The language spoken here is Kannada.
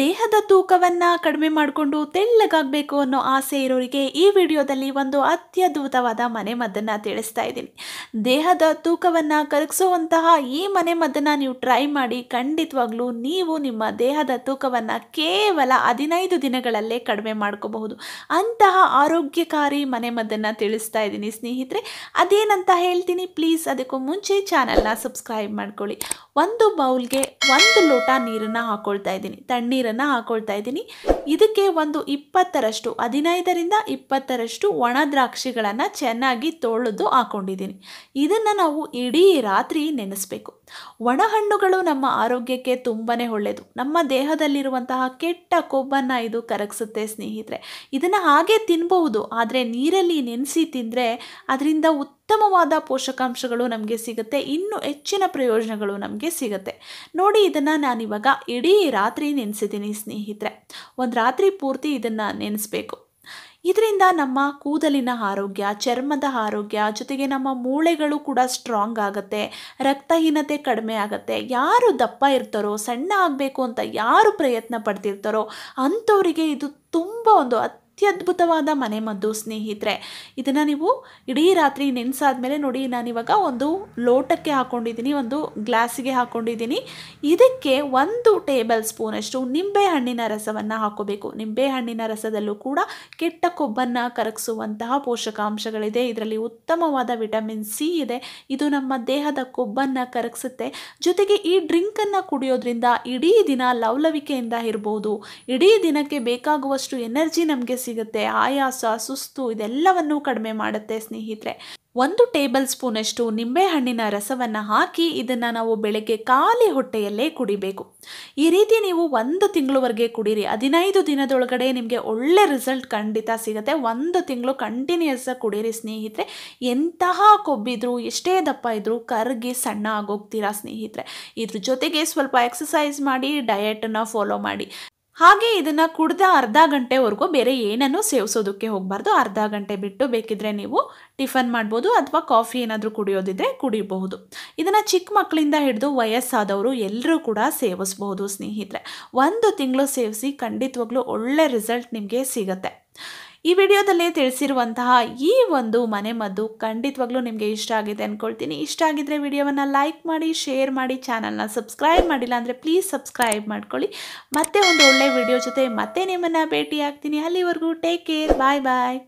ದೇಹದ ತೂಕವನ್ನು ಕಡಿಮೆ ಮಾಡಿಕೊಂಡು ತೆಳ್ಳಗಾಗಬೇಕು ಅನ್ನೋ ಆಸೆ ಇರೋರಿಗೆ ಈ ವಿಡಿಯೋದಲ್ಲಿ ಒಂದು ಅತ್ಯದ್ಭುತವಾದ ಮನೆಮದ್ದನ್ನು ತಿಳಿಸ್ತಾ ಇದ್ದೀನಿ ದೇಹದ ತೂಕವನ್ನು ಕರಗಿಸುವಂತಹ ಈ ಮದ್ದನ್ನು ನೀವು ಟ್ರೈ ಮಾಡಿ ಖಂಡಿತವಾಗ್ಲೂ ನೀವು ನಿಮ್ಮ ದೇಹದ ತೂಕವನ್ನು ಕೇವಲ ಹದಿನೈದು ದಿನಗಳಲ್ಲೇ ಕಡಿಮೆ ಮಾಡ್ಕೋಬಹುದು ಅಂತಹ ಆರೋಗ್ಯಕಾರಿ ಮನೆಮದ್ದನ್ನು ತಿಳಿಸ್ತಾ ಇದ್ದೀನಿ ಸ್ನೇಹಿತರೆ ಅದೇನಂತ ಹೇಳ್ತೀನಿ ಪ್ಲೀಸ್ ಅದಕ್ಕೂ ಮುಂಚೆ ಚಾನಲ್ನ ಸಬ್ಸ್ಕ್ರೈಬ್ ಮಾಡ್ಕೊಳ್ಳಿ ಒಂದು ಬೌಲ್ಗೆ ಒಂದು ಲೋಟ ನೀರನ್ನು ಹಾಕ್ಕೊಳ್ತಾ ಇದ್ದೀನಿ ತಣ್ಣೀರು ನೀರನ್ನು ಹಾಕೊಳ್ತಾ ಇದ್ದೀನಿ ಇದಕ್ಕೆ ಒಂದು ಇಪ್ಪತ್ತರಷ್ಟು ಹದಿನೈದರಿಂದ ಇಪ್ಪತ್ತರಷ್ಟು ಒಣ ದ್ರಾಕ್ಷಿಗಳನ್ನು ಚೆನ್ನಾಗಿ ತೊಳೆದು ಹಾಕೊಂಡಿದ್ದೀನಿ ಇದನ್ನು ನಾವು ಇಡೀ ರಾತ್ರಿ ನೆನೆಸ್ಬೇಕು ಒಣಹಣ್ಣುಗಳು ನಮ್ಮ ಆರೋಗ್ಯಕ್ಕೆ ತುಂಬಾ ಒಳ್ಳೆಯದು ನಮ್ಮ ದೇಹದಲ್ಲಿರುವಂತಹ ಕೆಟ್ಟ ಕೊಬ್ಬನ್ನು ಇದು ಕರಗಿಸುತ್ತೆ ಸ್ನೇಹಿತರೆ ಇದನ್ನು ಹಾಗೆ ತಿನ್ಬಹುದು ಆದರೆ ನೀರಲ್ಲಿ ನೆನೆಸಿ ತಿಂದರೆ ಅದರಿಂದ ಉತ್ತಮವಾದ ಪೋಷಕಾಂಶಗಳು ನಮಗೆ ಸಿಗುತ್ತೆ ಇನ್ನೂ ಹೆಚ್ಚಿನ ಪ್ರಯೋಜನಗಳು ನಮಗೆ ಸಿಗುತ್ತೆ ನೋಡಿ ಇದನ್ನು ನಾನಿವಾಗ ಇಡೀ ರಾತ್ರಿ ನೆನೆಸಿದ್ದೀನಿ ಸ್ನೇಹಿತರೆ ಒಂದು ರಾತ್ರಿ ಪೂರ್ತಿ ಇದನ್ನು ನೆನೆಸ್ಬೇಕು ಇದರಿಂದ ನಮ್ಮ ಕೂದಲಿನ ಆರೋಗ್ಯ ಚರ್ಮದ ಆರೋಗ್ಯ ಜೊತೆಗೆ ನಮ್ಮ ಮೂಳೆಗಳು ಕೂಡ ಸ್ಟ್ರಾಂಗ್ ಆಗುತ್ತೆ ರಕ್ತಹೀನತೆ ಕಡಿಮೆ ಆಗುತ್ತೆ ಯಾರು ದಪ್ಪ ಇರ್ತಾರೋ ಸಣ್ಣ ಆಗಬೇಕು ಅಂತ ಯಾರು ಪ್ರಯತ್ನ ಪಡ್ತಿರ್ತಾರೋ ಅಂಥವರಿಗೆ ಇದು ತುಂಬ ಒಂದು ಅತ್ಯದ್ಭುತವಾದ ಮನೆಮದ್ದು ಸ್ನೇಹಿತರೆ ಇದನ್ನು ನೀವು ಇಡೀ ರಾತ್ರಿ ನೆನೆಸಾದ ಮೇಲೆ ನೋಡಿ ನಾನಿವಾಗ ಒಂದು ಲೋಟಕ್ಕೆ ಹಾಕ್ಕೊಂಡಿದ್ದೀನಿ ಒಂದು ಗ್ಲಾಸಿಗೆ ಹಾಕ್ಕೊಂಡಿದ್ದೀನಿ ಇದಕ್ಕೆ ಒಂದು ಟೇಬಲ್ ಸ್ಪೂನಷ್ಟು ನಿಂಬೆಹಣ್ಣಿನ ರಸವನ್ನು ಹಾಕೋಬೇಕು ನಿಂಬೆಹಣ್ಣಿನ ರಸದಲ್ಲೂ ಕೂಡ ಕೆಟ್ಟ ಕೊಬ್ಬನ್ನು ಕರಗಿಸುವಂತಹ ಪೋಷಕಾಂಶಗಳಿದೆ ಇದರಲ್ಲಿ ಉತ್ತಮವಾದ ವಿಟಮಿನ್ ಸಿ ಇದೆ ಇದು ನಮ್ಮ ದೇಹದ ಕೊಬ್ಬನ್ನು ಕರಗಿಸುತ್ತೆ ಜೊತೆಗೆ ಈ ಡ್ರಿಂಕನ್ನು ಕುಡಿಯೋದ್ರಿಂದ ಇಡೀ ದಿನ ಲವಲವಿಕೆಯಿಂದ ಇರ್ಬೋದು ಇಡೀ ದಿನಕ್ಕೆ ಬೇಕಾಗುವಷ್ಟು ಎನರ್ಜಿ ನಮಗೆ ಸಿಗುತ್ತೆ ಆಯಾಸ ಸುಸ್ತು ಇದೆಲ್ಲವನ್ನೂ ಕಡಿಮೆ ಮಾಡುತ್ತೆ ಸ್ನೇಹಿತರೆ ಒಂದು ಟೇಬಲ್ ಸ್ಪೂನಷ್ಟು ನಿಂಬೆಹಣ್ಣಿನ ರಸವನ್ನು ಹಾಕಿ ಇದನ್ನು ನಾವು ಬೆಳಗ್ಗೆ ಖಾಲಿ ಹೊಟ್ಟೆಯಲ್ಲೇ ಕುಡಿಬೇಕು ಈ ರೀತಿ ನೀವು ಒಂದು ತಿಂಗಳವರೆಗೆ ಕುಡೀರಿ ಹದಿನೈದು ದಿನದೊಳಗಡೆ ನಿಮಗೆ ಒಳ್ಳೆ ರಿಸಲ್ಟ್ ಖಂಡಿತ ಸಿಗುತ್ತೆ ಒಂದು ತಿಂಗಳು ಕಂಟಿನ್ಯೂಸ್ ಕುಡೀರಿ ಸ್ನೇಹಿತರೆ ಎಂತಹ ಕೊಬ್ಬಿದ್ರು ಎಷ್ಟೇ ದಪ್ಪ ಇದ್ರೂ ಕರಗಿ ಸಣ್ಣ ಆಗೋಗ್ತೀರಾ ಸ್ನೇಹಿತರೆ ಇದ್ರ ಜೊತೆಗೆ ಸ್ವಲ್ಪ ಎಕ್ಸಸೈಸ್ ಮಾಡಿ ಡಯೆಟನ್ನು ಫಾಲೋ ಮಾಡಿ ಹಾಗೆ ಇದನ್ನು ಕುಡ್ದ ಅರ್ಧ ಗಂಟೆವರೆಗೂ ಬೇರೆ ಏನನ್ನೂ ಸೇವಿಸೋದಕ್ಕೆ ಹೋಗಬಾರ್ದು ಅರ್ಧ ಗಂಟೆ ಬಿಟ್ಟು ಬೇಕಿದ್ರೆ ನೀವು ಟಿಫನ್ ಮಾಡ್ಬೋದು ಅಥವಾ ಕಾಫಿ ಏನಾದರೂ ಕುಡಿಯೋದಿದ್ರೆ ಕುಡಿಯಬಹುದು ಇದನ್ನು ಚಿಕ್ಕ ಮಕ್ಕಳಿಂದ ಹಿಡಿದು ವಯಸ್ಸಾದವರು ಎಲ್ಲರೂ ಕೂಡ ಸೇವಿಸ್ಬೋದು ಸ್ನೇಹಿತರೆ ಒಂದು ತಿಂಗಳು ಸೇವಿಸಿ ಖಂಡಿತವಾಗ್ಲೂ ಒಳ್ಳೆ ರಿಸಲ್ಟ್ ನಿಮಗೆ ಸಿಗುತ್ತೆ ಈ ವಿಡಿಯೋದಲ್ಲಿ ತಿಳಿಸಿರುವಂತಹ ಈ ಒಂದು ಮನೆಮದ್ದು ಖಂಡಿತವಾಗ್ಲೂ ನಿಮಗೆ ಇಷ್ಟ ಆಗಿದೆ ಅಂದ್ಕೊಳ್ತೀನಿ ಇಷ್ಟ ಆಗಿದ್ರೆ ವಿಡಿಯೋವನ್ನು ಲೈಕ್ ಮಾಡಿ ಶೇರ್ ಮಾಡಿ ಚಾನಲ್ನ ಸಬ್ಸ್ಕ್ರೈಬ್ ಮಾಡಿಲ್ಲ ಅಂದರೆ ಪ್ಲೀಸ್ ಸಬ್ಸ್ಕ್ರೈಬ್ ಮಾಡ್ಕೊಳ್ಳಿ ಮತ್ತೆ ಒಂದು ಒಳ್ಳೆ ವಿಡಿಯೋ ಜೊತೆ ಮತ್ತೆ ನಿಮ್ಮನ್ನು ಭೇಟಿ ಆಗ್ತೀನಿ ಅಲ್ಲಿವರೆಗೂ ಟೇಕ್ ಕೇರ್ ಬಾಯ್ ಬಾಯ್